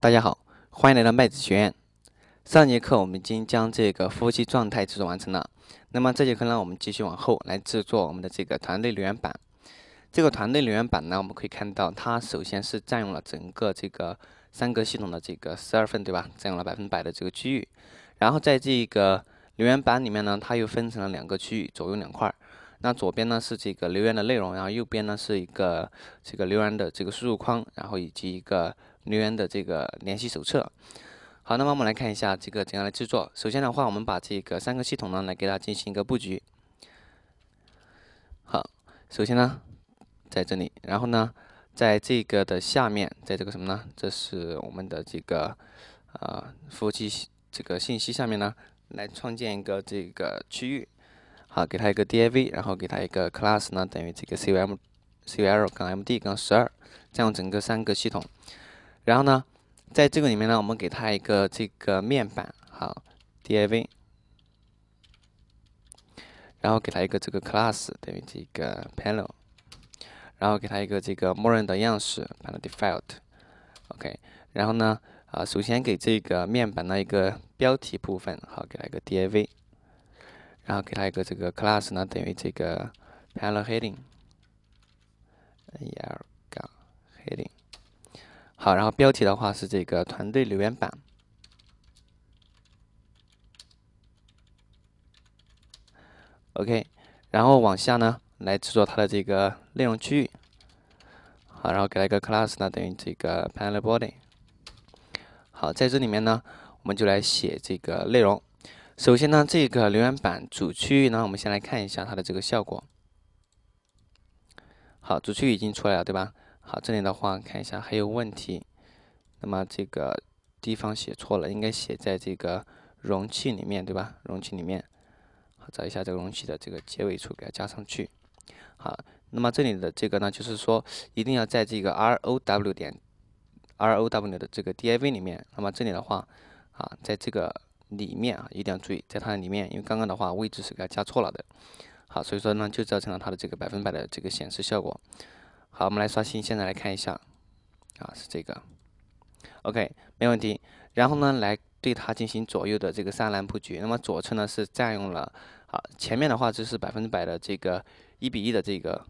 大家好，欢迎来到麦子学院。上节课我们已经将这个服务器状态制作完成了。那么这节课呢，我们继续往后来制作我们的这个团队留言板。这个团队留言板呢，我们可以看到，它首先是占用了整个这个三格系统的这个十二份，对吧？占用了百分百的这个区域。然后在这个留言板里面呢，它又分成了两个区域，左右两块。那左边呢是这个留言的内容，然后右边呢是一个这个留言的这个输入框，然后以及一个。留言的这个联系手册。好，那么我们来看一下这个怎样来制作。首先的话，我们把这个三个系统呢来给它进行一个布局。好，首先呢在这里，然后呢在这个的下面，在这个什么呢？这是我们的这个啊服务器这个信息下面呢来创建一个这个区域。好，给它一个 div，然后给它一个 class 呢等于这个 c v m c l 杠 m d 杠十二。这样整个三个系统。然后呢，在这个里面呢，我们给它一个这个面板好，div，然后给它一个这个 class 等于这个 panel，然后给它一个这个默认的样式 panel default，OK。然后呢，啊，首先给这个面板的一个标题部分好，给它一个 div，然后给它一个这个 class 呢等于这个 panel heading，一二三 heading。好，然后标题的话是这个团队留言板，OK，然后往下呢来制作它的这个内容区域，好，然后给了一个 class 呢等于这个 panel body，好，在这里面呢我们就来写这个内容，首先呢这个留言板主区域呢，我们先来看一下它的这个效果，好，主区已经出来了，对吧？好，这里的话看一下还有问题，那么这个地方写错了，应该写在这个容器里面，对吧？容器里面，好找一下这个容器的这个结尾处给它加上去。好，那么这里的这个呢，就是说一定要在这个 row 点 row 的这个 div 里面。那么这里的话啊，在这个里面啊，一定要注意在它的里面，因为刚刚的话位置是给它加错了的。好，所以说呢就造成了它的这个百分百的这个显示效果。好，我们来刷新，现在来看一下，啊，是这个，OK，没问题。然后呢，来对它进行左右的这个三栏布局。那么左侧呢是占用了啊，前面的话就是百分之百的这个一比一的这个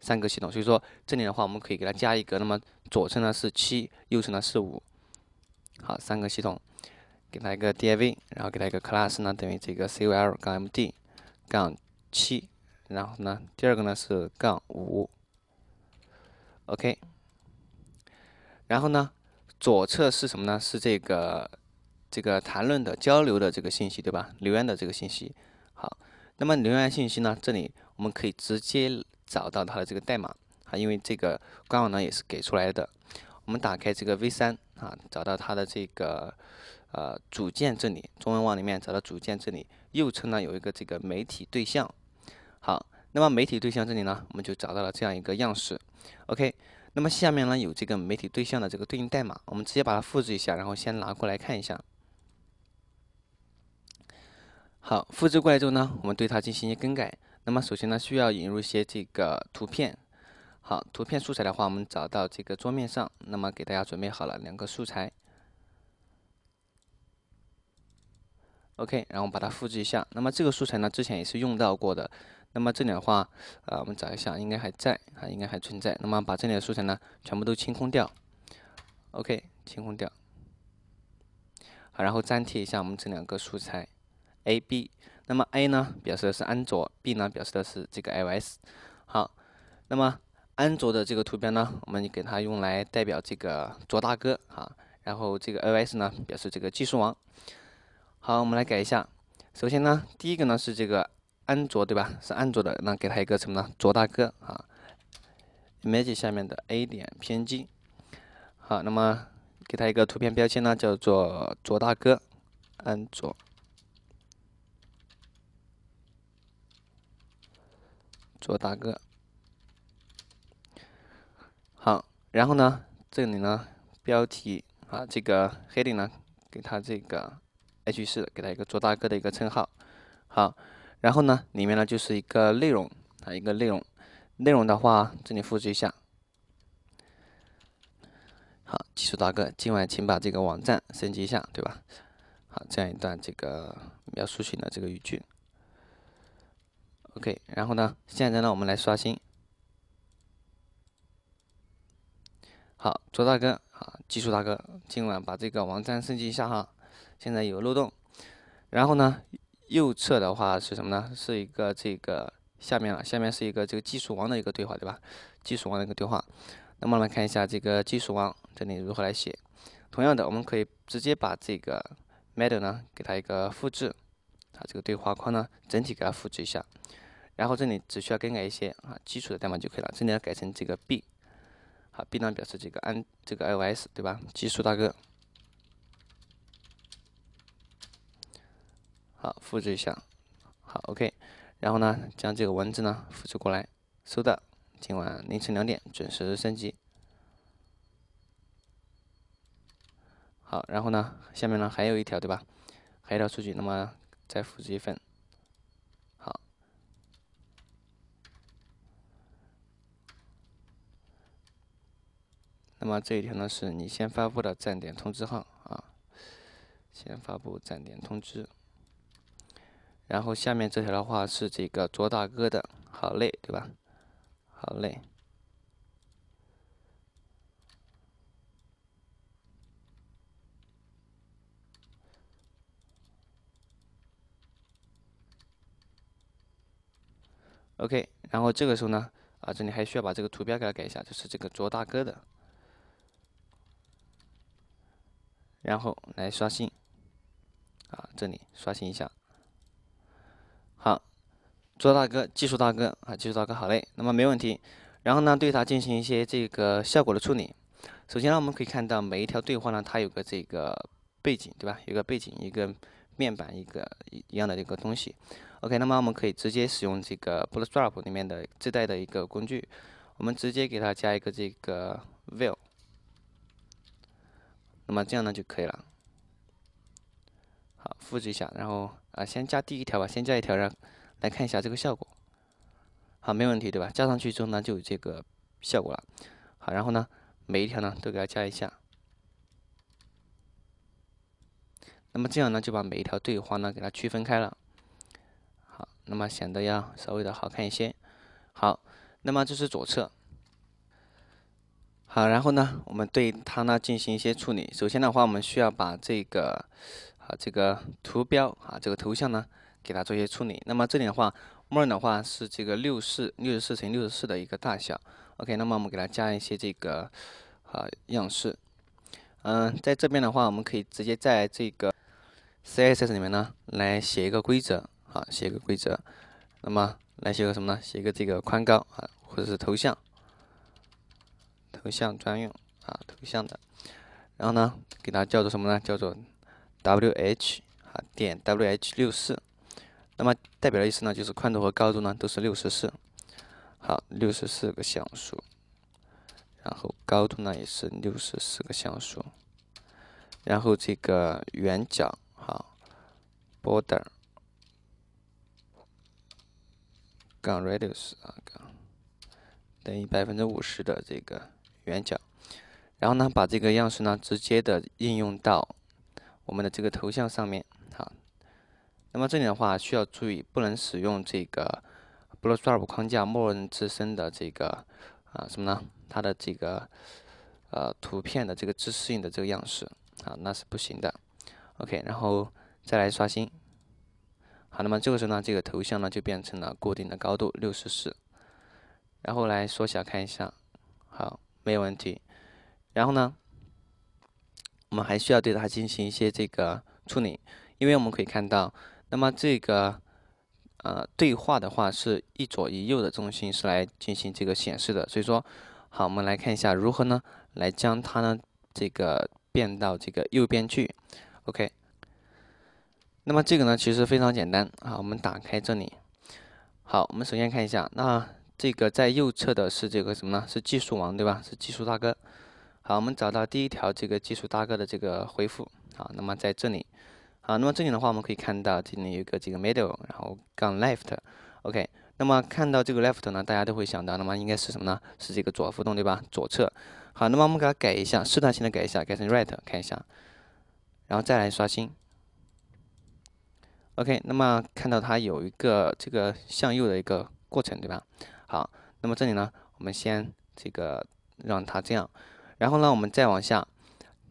三个系统，所以说这里的话我们可以给它加一格。那么左侧呢是七，右侧呢是五，好，三个系统，给它一个 div，然后给它一个 class 呢等于这个 col 杠 md 杠七，然后呢第二个呢是杠五。OK，然后呢，左侧是什么呢？是这个这个谈论的、交流的这个信息，对吧？留言的这个信息。好，那么留言信息呢？这里我们可以直接找到它的这个代码啊，因为这个官网呢也是给出来的。我们打开这个 V 三啊，找到它的这个呃组件这里，中文网里面找到组件这里，右侧呢有一个这个媒体对象。好，那么媒体对象这里呢，我们就找到了这样一个样式。OK，那么下面呢有这个媒体对象的这个对应代码，我们直接把它复制一下，然后先拿过来看一下。好，复制过来之后呢，我们对它进行一些更改。那么首先呢，需要引入一些这个图片。好，图片素材的话，我们找到这个桌面上，那么给大家准备好了两个素材。OK，然后把它复制一下。那么这个素材呢，之前也是用到过的。那么这里的话，啊，我们找一下，应该还在啊，应该还存在。那么把这里的素材呢，全部都清空掉。OK，清空掉。好，然后粘贴一下我们这两个素材，A、B。那么 A 呢，表示的是安卓；B 呢，表示的是这个 iOS。好，那么安卓的这个图标呢，我们给它用来代表这个卓大哥啊。然后这个 iOS 呢，表示这个技术王。好，我们来改一下。首先呢，第一个呢是这个。安卓对吧？是安卓的，那给他一个什么呢？卓大哥啊，image 下面的 a 点偏激。好，那么给他一个图片标签呢，叫做卓大哥，安卓，卓大哥。好，然后呢，这里呢，标题啊，这个黑点呢，给他这个 h 四，给他一个卓大哥的一个称号。好。然后呢，里面呢就是一个内容，啊一个内容，内容的话，这里复制一下。好，技术大哥，今晚请把这个网站升级一下，对吧？好，这样一段这个描述性的这个语句。OK，然后呢，现在呢，我们来刷新。好，卓大哥，好，技术大哥，今晚把这个网站升级一下哈，现在有漏洞。然后呢？右侧的话是什么呢？是一个这个下面了，下面是一个这个技术王的一个对话，对吧？技术王的一个对话。那么来看一下这个技术王这里如何来写。同样的，我们可以直接把这个 model 呢，给它一个复制，啊，这个对话框呢，整体给它复制一下。然后这里只需要更改一些啊，基础的代码就可以了。这里要改成这个 B，好，B 呢表示这个安这个 iOS，对吧？技术大哥。好，复制一下，好，OK，然后呢，将这个文字呢复制过来，收到。今晚凌晨两点准时升级。好，然后呢，下面呢还有一条对吧？还有一条数据，那么再复制一份。好，那么这一条呢是你先发布的站点通知号啊，先发布站点通知。然后下面这条的话是这个卓大哥的，好嘞，对吧？好嘞。OK，然后这个时候呢，啊，这里还需要把这个图标给它改一下，就是这个卓大哥的。然后来刷新，啊，这里刷新一下。好，做大哥，技术大哥啊，技术大哥，好嘞。那么没问题，然后呢，对它进行一些这个效果的处理。首先呢，我们可以看到每一条对话呢，它有个这个背景，对吧？有个背景，一个面板，一个一样的这个东西。OK，那么我们可以直接使用这个 Bootstrap 里面的自带的一个工具，我们直接给它加一个这个 View，那么这样呢就可以了。复制一下，然后啊，先加第一条吧，先加一条，然后来看一下这个效果。好，没问题，对吧？加上去之后呢，就有这个效果了。好，然后呢，每一条呢都给它加一下。那么这样呢，就把每一条对话呢给它区分开了。好，那么显得要稍微的好看一些。好，那么这是左侧。好，然后呢，我们对它呢进行一些处理。首先的话，我们需要把这个。啊，这个图标啊，这个头像呢，给它做一些处理。那么这里的话，默认的话是这个六四六十四乘六十四的一个大小。OK，那么我们给它加一些这个啊样式。嗯，在这边的话，我们可以直接在这个 CSS 里面呢来写一个规则啊，写一个规则。那么来写个什么呢？写一个这个宽高啊，或者是头像头像专用啊，头像的。然后呢，给它叫做什么呢？叫做 W H 哈点 W H 六四，那么代表的意思呢，就是宽度和高度呢都是六十四，好六十四个像素，然后高度呢也是六十四个像素，然后这个圆角哈 border 杠 radius 啊杠等于百分之五十的这个圆角，然后呢把这个样式呢直接的应用到。我们的这个头像上面，好，那么这里的话需要注意，不能使用这个 b o o e s t r i p 框架默认自身的这个啊什么呢？它的这个呃图片的这个自适应的这个样式啊，那是不行的。OK，然后再来刷新，好，那么这个时候呢，这个头像呢就变成了固定的高度六十四，然后来缩小看一下，好，没有问题。然后呢？我们还需要对它进行一些这个处理，因为我们可以看到，那么这个呃对话的话是一左一右的中心是来进行这个显示的，所以说，好，我们来看一下如何呢来将它呢这个变到这个右边去，OK。那么这个呢其实非常简单啊，我们打开这里，好，我们首先看一下，那这个在右侧的是这个什么呢？是技术王对吧？是技术大哥。好，我们找到第一条这个技术大哥的这个回复。好，那么在这里，好，那么这里的话，我们可以看到这里有一个这个 middle，然后杠 left，OK。那么看到这个 left 呢，大家都会想到，那么应该是什么呢？是这个左浮动对吧？左侧。好，那么我们给它改一下，试探性的改一下，改成 right，看一下，然后再来刷新。OK，那么看到它有一个这个向右的一个过程对吧？好，那么这里呢，我们先这个让它这样。然后呢，我们再往下，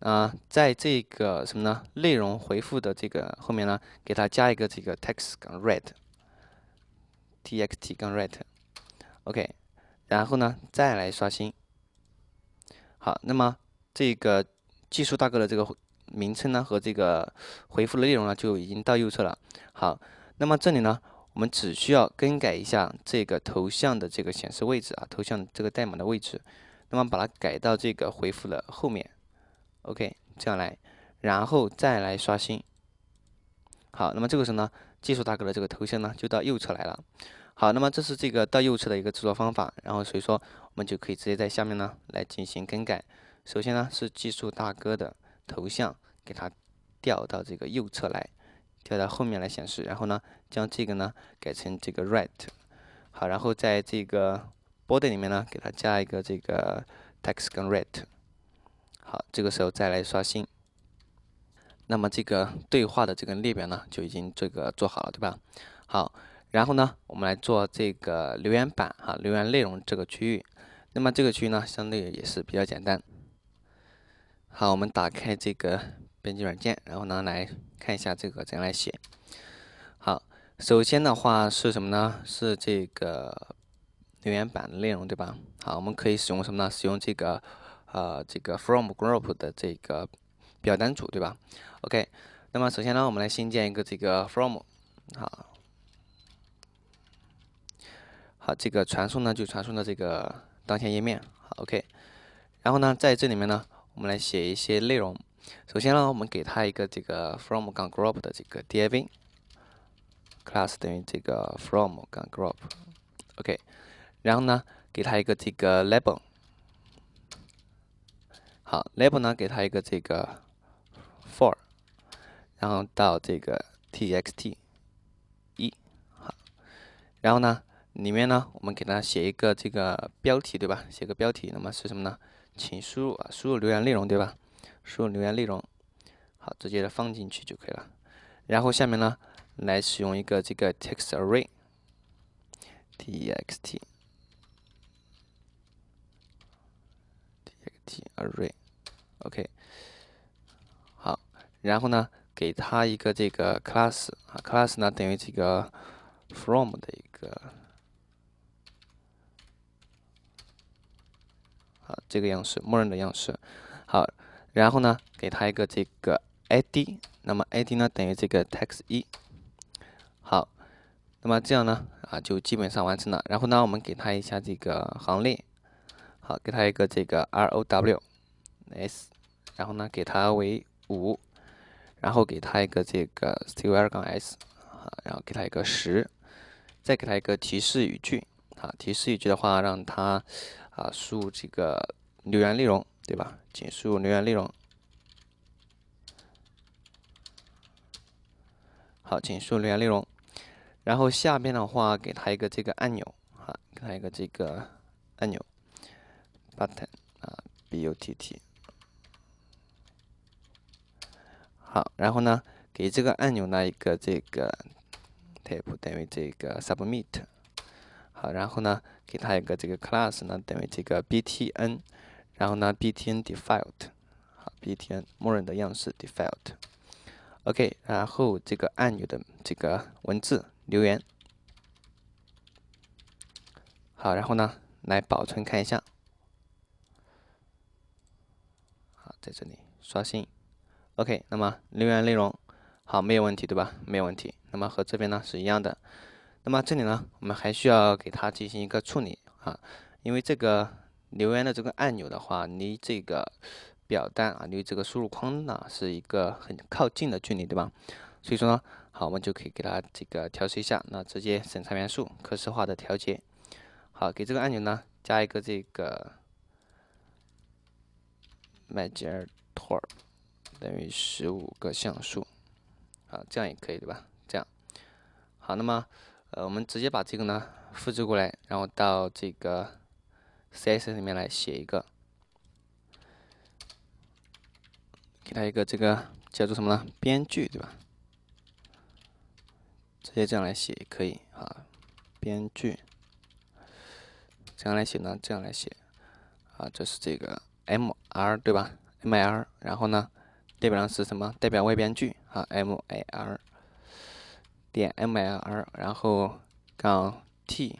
啊，在这个什么呢？内容回复的这个后面呢，给它加一个这个 text 杠 red，t x t 杠 red，OK，然后呢，再来刷新。好，那么这个技术大哥的这个名称呢和这个回复的内容呢就已经到右侧了。好，那么这里呢，我们只需要更改一下这个头像的这个显示位置啊，头像这个代码的位置。那么把它改到这个回复的后面，OK，这样来，然后再来刷新。好，那么这个时候呢，技术大哥的这个头像呢就到右侧来了。好，那么这是这个到右侧的一个制作方法。然后所以说我们就可以直接在下面呢来进行更改。首先呢是技术大哥的头像，给它调到这个右侧来，调到后面来显示。然后呢将这个呢改成这个 right。好，然后在这个 body 里面呢，给它加一个这个 text 跟 rate，好，这个时候再来刷新，那么这个对话的这个列表呢，就已经这个做好了，对吧？好，然后呢，我们来做这个留言板哈，留言内容这个区域，那么这个区域呢，相对也是比较简单。好，我们打开这个编辑软件，然后呢来看一下这个怎样来写。好，首先的话是什么呢？是这个。留言板的内容对吧？好，我们可以使用什么呢？使用这个呃这个 from group 的这个表单组对吧？OK，那么首先呢，我们来新建一个这个 f r o m 好，好这个传送呢就传送到这个当前页面，好 OK，然后呢，在这里面呢，我们来写一些内容。首先呢，我们给它一个这个 from 杠 group 的这个 div，class 等于这个 from 杠 group，OK。然后呢，给它一个这个 label，好，label 呢，给它一个这个 for，然后到这个 txt 一，好，然后呢，里面呢，我们给它写一个这个标题，对吧？写个标题，那么是什么呢？请输入啊，输入留言内容，对吧？输入留言内容，好，直接的放进去就可以了。然后下面呢，来使用一个这个 text a r r a y t x t T array，OK，好，然后呢，给它一个这个 class 啊，class 呢等于这个 from 的一个好这个样式，默认的样式，好，然后呢，给它一个这个 ID，那么 ID 呢等于这个 text 一，好，那么这样呢啊就基本上完成了，然后呢，我们给它一下这个行列。给它一个这个 R O W S，然后呢，给它为五，然后给它一个这个 C O L S，啊，然后给它一个十，再给它一个提示语句，啊，提示语句的话，让它啊输入这个留言内容，对吧？请输入留言内容。好，请输入留言内容。然后下面的话，给它一个这个按钮，啊，给它一个这个按钮。button 啊，b u t t，好，然后呢，给这个按钮呢一个这个 type 等于这个 submit，好，然后呢，给它一个这个 class 呢等于这个 b t n，然后呢 b t n default，好，b t n 默认的样式 default，OK，然后这个按钮的这个文字留言，好，然后呢来保存看一下。在这里刷新，OK，那么留言内容好没有问题对吧？没有问题。那么和这边呢是一样的。那么这里呢，我们还需要给它进行一个处理啊，因为这个留言的这个按钮的话，离这个表单啊，离这个输入框呢是一个很靠近的距离对吧？所以说呢，好，我们就可以给它这个调试一下，那直接审查元素，可视化的调节。好，给这个按钮呢加一个这个。麦吉尔托尔等于十五个像素，啊，这样也可以对吧？这样，好，那么呃，我们直接把这个呢复制过来，然后到这个 CSS 里面来写一个，给它一个这个叫做什么呢？编剧对吧？直接这样来写也可以啊。编剧怎样来写呢？这样来写啊，这是这个 m。r 对吧，ml，然后呢，代表的是什么？代表外边距啊，ml. A 点 mlr，然后杠 t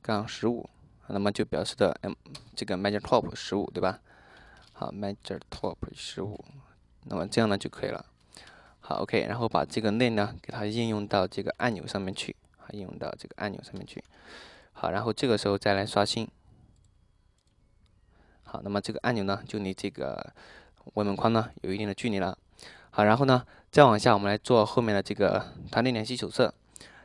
杠十五，那么就表示的 m 这个 major top 十五对吧？好，major top 十五，那么这样呢就可以了。好，OK，然后把这个内呢给它应用到这个按钮上面去，啊，应用到这个按钮上面去。好，然后这个时候再来刷新。好，那么这个按钮呢，就离这个文本框呢有一定的距离了。好，然后呢，再往下，我们来做后面的这个团队联系手册。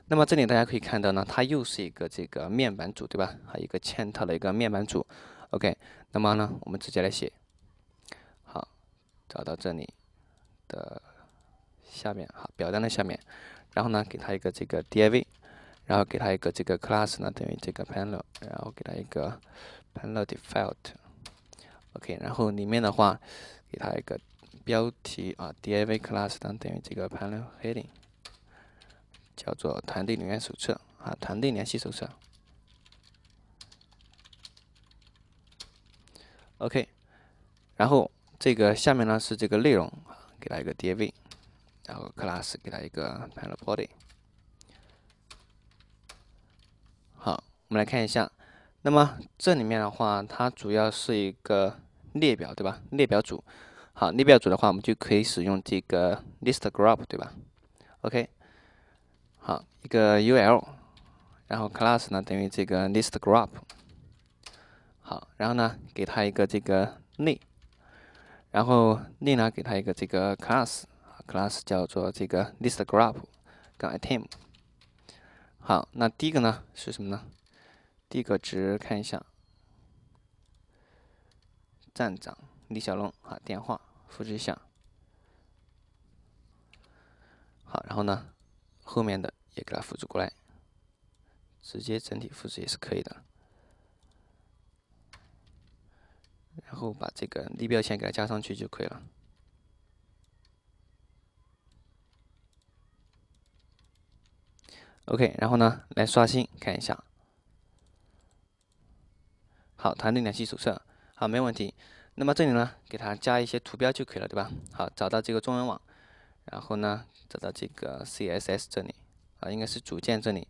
那么这里大家可以看到呢，它又是一个这个面板组，对吧？有一个嵌套的一个面板组。OK，那么呢，我们直接来写。好，找到这里的下面，好，表单的下面，然后呢，给它一个这个 div，然后给它一个这个 class 呢等于这个 panel，然后给它一个 panel default。OK，然后里面的话，给它一个标题啊，div class 等于这个 panel heading，叫做团队人员手册啊，团队联系手册。OK，然后这个下面呢是这个内容啊，给它一个 div，然后 class 给它一个 panel body。好，我们来看一下，那么这里面的话，它主要是一个。列表对吧？列表组，好，列表组的话，我们就可以使用这个 list group 对吧？OK，好，一个 UL，然后 class 呢等于这个 list group，好，然后呢给它一个这个内，然后内呢给它一个这个 class，class 叫做这个 list group item，好，那第一个呢是什么呢？第一个值看一下。站长李小龙，啊电话复制一下。好，然后呢，后面的也给它复制过来，直接整体复制也是可以的。然后把这个立标签给它加上去就可以了。OK，然后呢，来刷新看一下。好，团队联系手册。好，没问题。那么这里呢，给它加一些图标就可以了，对吧？好，找到这个中文网，然后呢，找到这个 CSS 这里啊，应该是组件这里，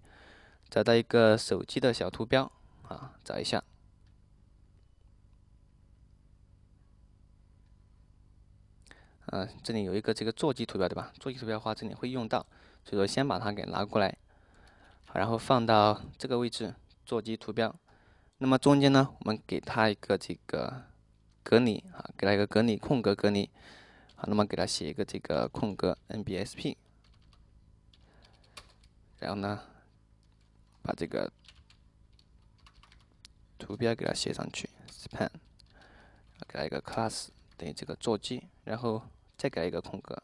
找到一个手机的小图标啊，找一下。嗯，这里有一个这个座机图标，对吧？座机图标的话，这里会用到，所以说先把它给拿过来，然后放到这个位置，座机图标。那么中间呢，我们给它一个这个隔离啊，给它一个隔离空格隔离，啊，那么给它写一个这个空格 n b s p，然后呢，把这个图标给它写上去 span，给它一个 class 等于这个座机，然后再给它一个空格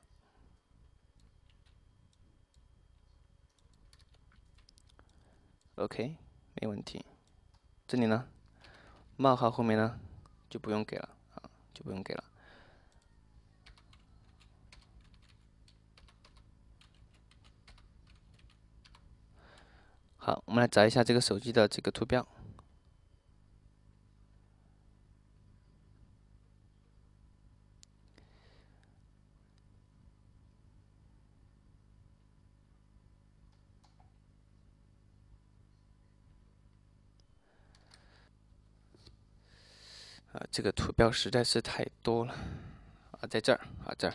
，ok，没问题。这里呢，冒号后面呢，就不用给了啊，就不用给了。好，我们来找一下这个手机的这个图标。啊，这个图标实在是太多了啊，在这儿啊这儿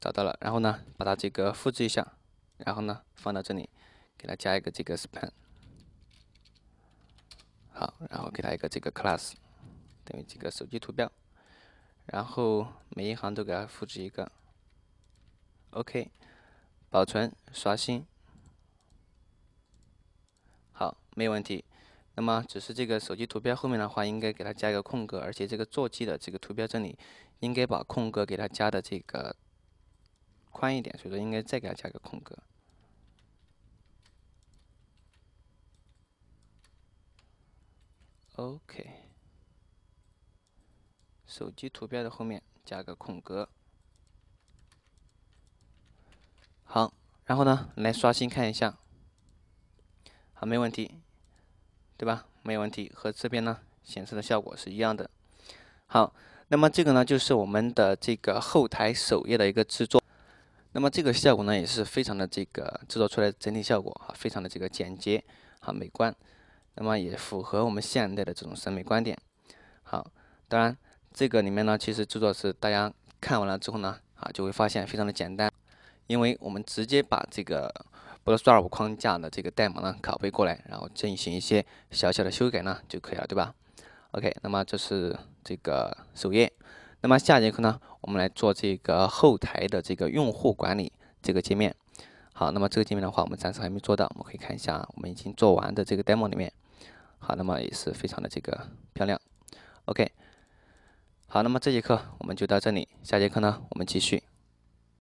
找到了，然后呢，把它这个复制一下，然后呢放到这里，给它加一个这个 span，好，然后给它一个这个 class 等于这个手机图标，然后每一行都给它复制一个，OK，保存刷新，好，没有问题。那么，只是这个手机图标后面的话，应该给它加一个空格，而且这个座机的这个图标这里，应该把空格给它加的这个宽一点，所以说应该再给它加个空格。OK，手机图标的后面加个空格，好，然后呢，来刷新看一下，好，没问题。对吧？没有问题，和这边呢显示的效果是一样的。好，那么这个呢就是我们的这个后台首页的一个制作。那么这个效果呢也是非常的这个制作出来整体效果啊，非常的这个简洁啊美观，那么也符合我们现代的这种审美观点。好，当然这个里面呢其实制作是大家看完了之后呢啊就会发现非常的简单，因为我们直接把这个。h o t r a h o p 框架的这个代码呢，拷贝过来，然后进行一些小小的修改呢，就可以了，对吧？OK，那么这是这个首页。那么下节课呢，我们来做这个后台的这个用户管理这个界面。好，那么这个界面的话，我们暂时还没做到，我们可以看一下我们已经做完的这个 demo 里面。好，那么也是非常的这个漂亮。OK，好，那么这节课我们就到这里，下节课呢，我们继续。